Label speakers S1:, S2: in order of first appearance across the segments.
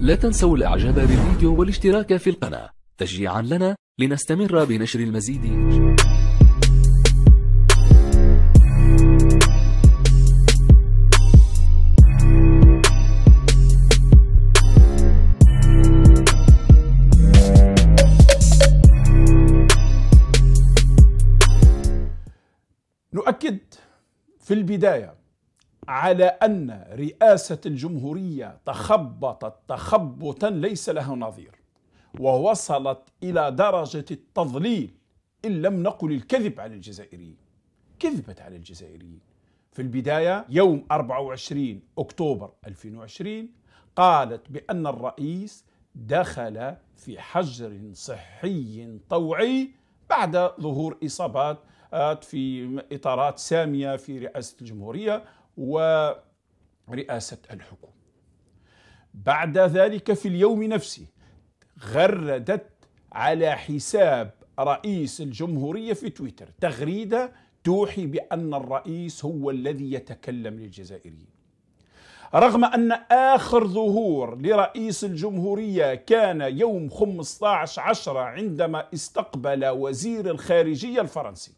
S1: لا تنسوا الإعجاب بالفيديو والاشتراك في القناة تشجيعا لنا لنستمر بنشر المزيد نؤكد في البدايه على أن رئاسة الجمهورية تخبطت تخبطا ليس له نظير ووصلت إلى درجة التضليل إن لم نقل الكذب على الجزائريين كذبت على الجزائريين في البداية يوم 24 أكتوبر 2020 قالت بأن الرئيس دخل في حجر صحي طوعي بعد ظهور إصابات آه، في إطارات سامية في رئاسة الجمهورية ورئاسة الحكومة بعد ذلك في اليوم نفسه غردت على حساب رئيس الجمهورية في تويتر تغريدة توحي بأن الرئيس هو الذي يتكلم للجزائريين رغم أن آخر ظهور لرئيس الجمهورية كان يوم 15 عشرة عندما استقبل وزير الخارجية الفرنسي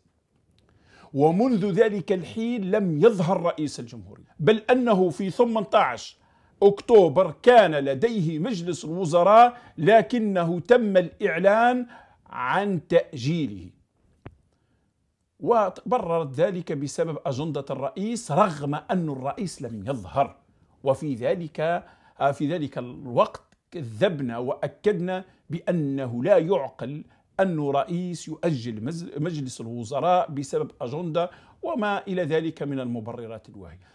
S1: ومنذ ذلك الحين لم يظهر رئيس الجمهورية بل أنه في 18 أكتوبر كان لديه مجلس الوزراء لكنه تم الإعلان عن تأجيله وبررت ذلك بسبب أجندة الرئيس رغم أن الرئيس لم يظهر وفي ذلك في ذلك الوقت كذبنا وأكدنا بأنه لا يعقل أنه رئيس يؤجل مجلس الوزراء بسبب أجندة وما إلى ذلك من المبررات الواهية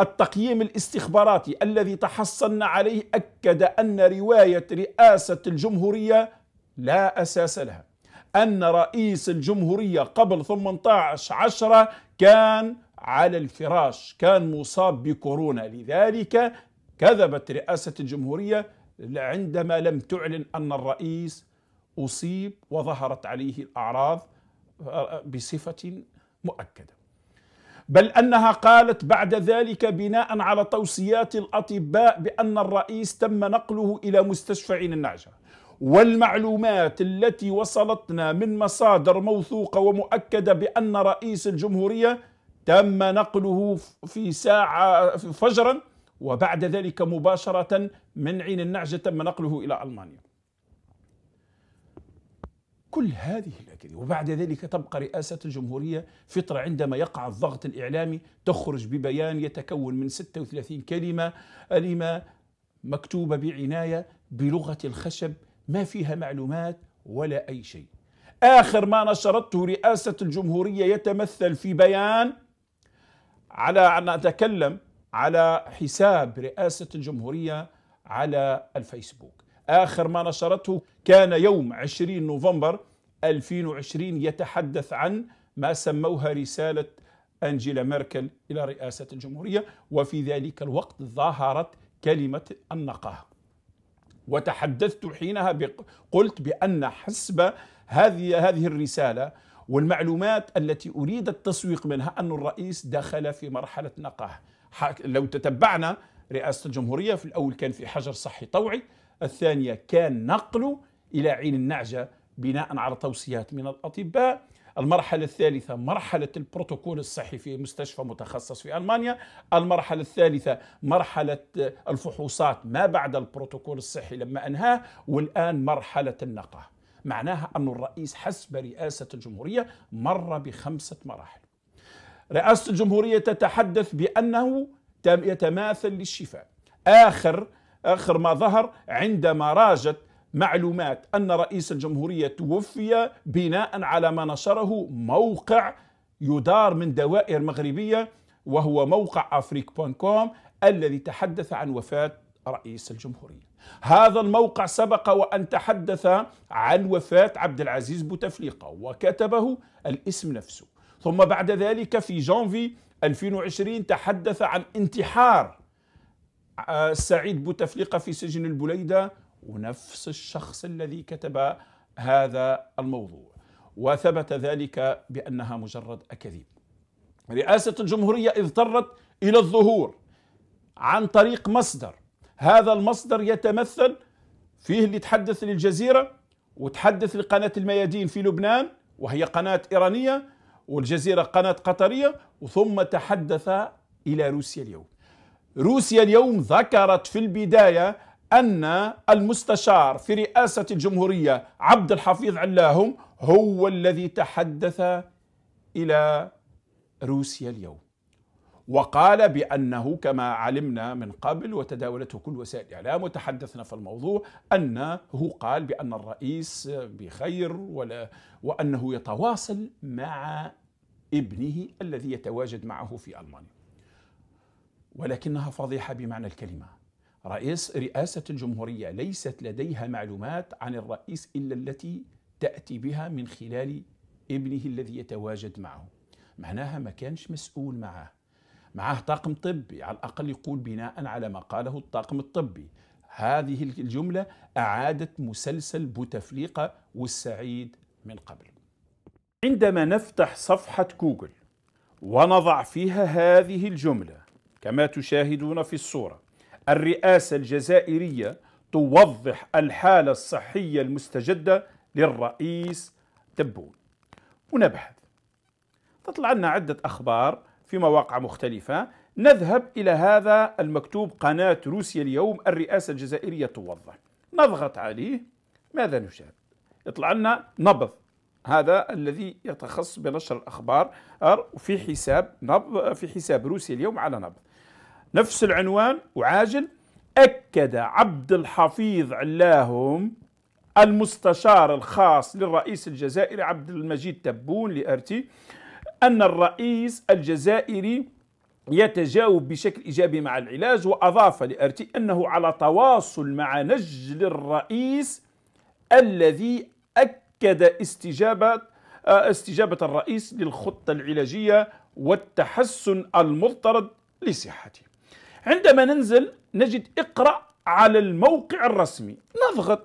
S1: التقييم الاستخباراتي الذي تحصلنا عليه أكد أن رواية رئاسة الجمهورية لا أساس لها أن رئيس الجمهورية قبل 18 عشرة كان على الفراش كان مصاب بكورونا لذلك كذبت رئاسة الجمهورية عندما لم تعلن أن الرئيس اصيب وظهرت عليه الاعراض آه، بصفه مؤكده بل انها قالت بعد ذلك بناء على توصيات الاطباء بان الرئيس تم نقله الى مستشفى عين النعجه والمعلومات التي وصلتنا من مصادر موثوقه ومؤكده بان رئيس الجمهوريه تم نقله في ساعه فجرا وبعد ذلك مباشره من عين النعجه تم نقله الى المانيا كل هذه الأكاذيب وبعد ذلك تبقى رئاسة الجمهورية فترة عندما يقع الضغط الإعلامي تخرج ببيان يتكون من 36 كلمة ألمة مكتوبة بعناية بلغة الخشب ما فيها معلومات ولا أي شيء آخر ما نشرته رئاسة الجمهورية يتمثل في بيان على أن أتكلم على حساب رئاسة الجمهورية على الفيسبوك آخر ما نشرته كان يوم 20 نوفمبر 2020 يتحدث عن ما سموها رسالة أنجيلا ميركل إلى رئاسة الجمهورية وفي ذلك الوقت ظهرت كلمة النقاهة وتحدثت حينها قلت بأن حسب هذه هذه الرسالة والمعلومات التي أريد التسويق منها أن الرئيس دخل في مرحلة نقاهة لو تتبعنا رئاسة الجمهورية في الأول كان في حجر صحي طوعي الثانية كان نقله إلى عين النعجة بناء على توصيات من الأطباء المرحلة الثالثة مرحلة البروتوكول الصحي في مستشفى متخصص في ألمانيا المرحلة الثالثة مرحلة الفحوصات ما بعد البروتوكول الصحي لما أنهاه والآن مرحلة النقاة معناها أن الرئيس حسب رئاسة الجمهورية مر بخمسة مراحل رئاسة الجمهورية تتحدث بأنه يتماثل للشفاء آخر آخر ما ظهر عندما راجت معلومات أن رئيس الجمهورية توفي بناء على ما نشره موقع يدار من دوائر مغربية وهو موقع أفريك بون كوم الذي تحدث عن وفاة رئيس الجمهورية هذا الموقع سبق وأن تحدث عن وفاة عبد العزيز بوتفليقة وكتبه الاسم نفسه ثم بعد ذلك في جانفي 2020 تحدث عن انتحار آه، سعيد بوتفليقة في سجن البليدة ونفس الشخص الذي كتب هذا الموضوع وثبت ذلك بأنها مجرد أكاذيب رئاسة الجمهورية اضطرت إلى الظهور عن طريق مصدر هذا المصدر يتمثل فيه اللي تحدث للجزيرة وتحدث لقناة الميادين في لبنان وهي قناة إيرانية والجزيرة قناة قطرية وثم تحدث إلى روسيا اليوم روسيا اليوم ذكرت في البداية أن المستشار في رئاسة الجمهورية عبد الحفيظ علاهم هو الذي تحدث إلى روسيا اليوم وقال بأنه كما علمنا من قبل وتداولته كل وسائل الإعلام وتحدثنا في الموضوع أنه قال بأن الرئيس بخير ولا وأنه يتواصل مع ابنه الذي يتواجد معه في ألمانيا ولكنها فضيحه بمعنى الكلمه. رئيس رئاسه الجمهوريه ليست لديها معلومات عن الرئيس الا التي تاتي بها من خلال ابنه الذي يتواجد معه. معناها ما كانش مسؤول معه. معه طاقم طبي على الاقل يقول بناء على ما قاله الطاقم الطبي. هذه الجمله اعادت مسلسل بوتفليقه والسعيد من قبل. عندما نفتح صفحه جوجل ونضع فيها هذه الجمله كما تشاهدون في الصورة الرئاسة الجزائرية توضح الحالة الصحية المستجدة للرئيس تبون ونبحث تطلع لنا عدة أخبار في مواقع مختلفة نذهب إلى هذا المكتوب قناة روسيا اليوم الرئاسة الجزائرية توضح نضغط عليه ماذا نشاهد يطلع لنا نبض هذا الذي يتخصص بنشر الأخبار في حساب نبض في حساب روسيا اليوم على نبض نفس العنوان وعاجل أكد عبد الحفيظ علاهم المستشار الخاص للرئيس الجزائري عبد المجيد تبون لأرتي أن الرئيس الجزائري يتجاوب بشكل إيجابي مع العلاج وأضاف لأرتي أنه على تواصل مع نجل الرئيس الذي أكد استجابة آه، استجابة الرئيس للخطة العلاجية والتحسن المضطرد لصحته عندما ننزل نجد اقرأ على الموقع الرسمي نضغط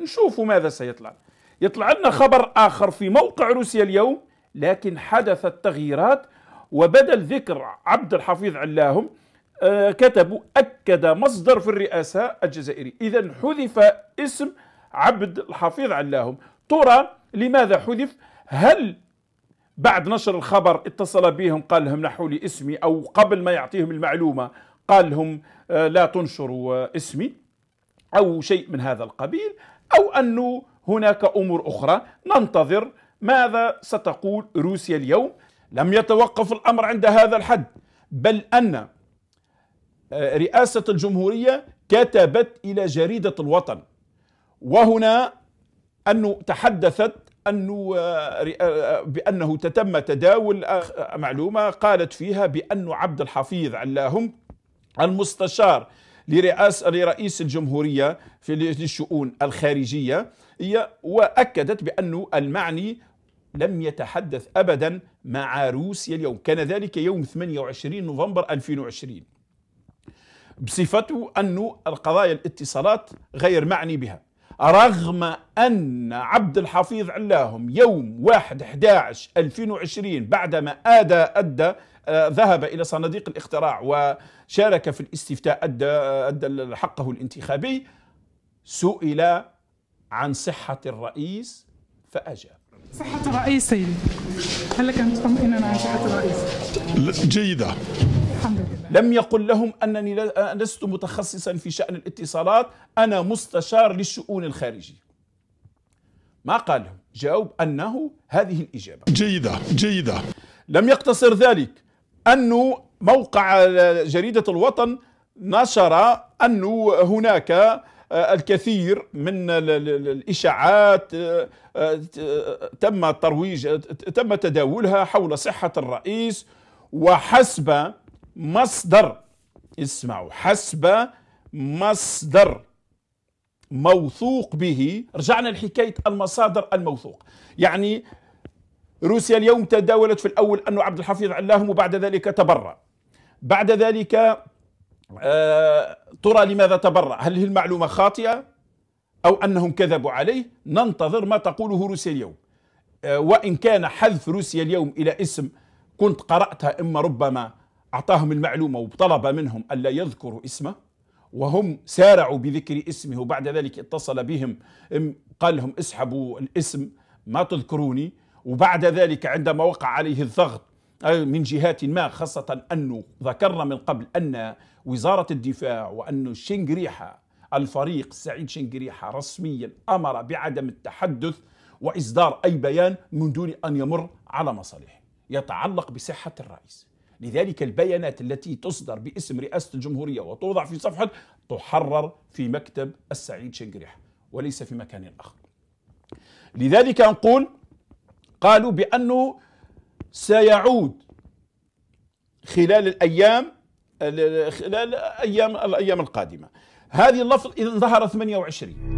S1: نشوف ماذا سيطلع يطلع لنا خبر آخر في موقع روسيا اليوم لكن حدثت تغييرات وبدل ذكر عبد الحفيظ علاهم آه، كتبوا أكد مصدر في الرئاسة الجزائري إذا حذف اسم عبد الحفيظ علاهم ترى لماذا حذف هل بعد نشر الخبر اتصل بهم قال لهم نحوا لي اسمي أو قبل ما يعطيهم المعلومة قال لهم آه، لا تنشروا اسمي أو شيء من هذا القبيل أو أنه هناك أمور أخرى ننتظر ماذا ستقول روسيا اليوم لم يتوقف الأمر عند هذا الحد بل أن آه، رئاسة الجمهورية كتبت إلى جريدة الوطن وهنا أنه تحدثت أنه آه، بأنه تتم تداول معلومة قالت فيها بأن عبد الحفيظ علاهم المستشار لرئاسة لرئيس الجمهورية في للشؤون الخارجية هي وأكدت بانه المعني لم يتحدث أبدا مع روسيا اليوم كان ذلك يوم 28 نوفمبر 2020 بصفته انه القضايا الاتصالات غير معني بها رغم أن عبد الحفيظ علاهم يوم 1/11/2020 بعدما أدى أدى آه، ذهب إلى صناديق الاختراع وشارك في الاستفتاء أدى, آه، أدى حقه الانتخابي سئل عن صحة الرئيس فأجاب صحة الرئيس سيدي هل لك أن تطمئننا عن صحة الرئيس؟ جيدة لم يقل لهم أنني لست متخصصا في شأن الاتصالات أنا مستشار للشؤون الخارجية ما قال جاوب أنه هذه الإجابة جيدة جيدة لم يقتصر ذلك أنه موقع جريدة الوطن نشر أنه هناك آه، الكثير من الإشاعات آه، آه، تم الترويج تم تداولها حول صحة الرئيس وحسب مصدر اسمعوا حسب مصدر موثوق به رجعنا لحكاية المصادر الموثوق يعني روسيا اليوم تداولت في الأول أنه عبد الحفيظ علاهم وبعد ذلك تبرأ بعد ذلك آه، ترى لماذا تبرأ هل هي المعلومة خاطئة أو أنهم كذبوا عليه ننتظر ما تقوله روسيا اليوم آه، وإن كان حذف روسيا اليوم إلى اسم كنت قرأتها إما ربما أعطاهم المعلومة وطلب منهم ألا يذكروا اسمه وهم سارعوا بذكر اسمه وبعد ذلك اتصل بهم قال لهم اسحبوا الاسم ما تذكروني وبعد ذلك عندما وقع عليه الضغط من جهات ما خاصة أنه ذكرنا من قبل أن وزارة الدفاع وأن الشنقريحة الفريق سعيد شنقريحة رسميا أمر بعدم التحدث وإصدار أي بيان من دون أن يمر على مصالحه يتعلق بصحة الرئيس لذلك البيانات التي تصدر باسم رئاسة الجمهورية وتوضع في صفحة تحرر في مكتب السعيد شنقريح وليس في مكان آخر لذلك نقول قالوا بأنه سيعود خلال الأيام خلال أيام الأيام القادمة هذه اللفظ إذا ظهر 28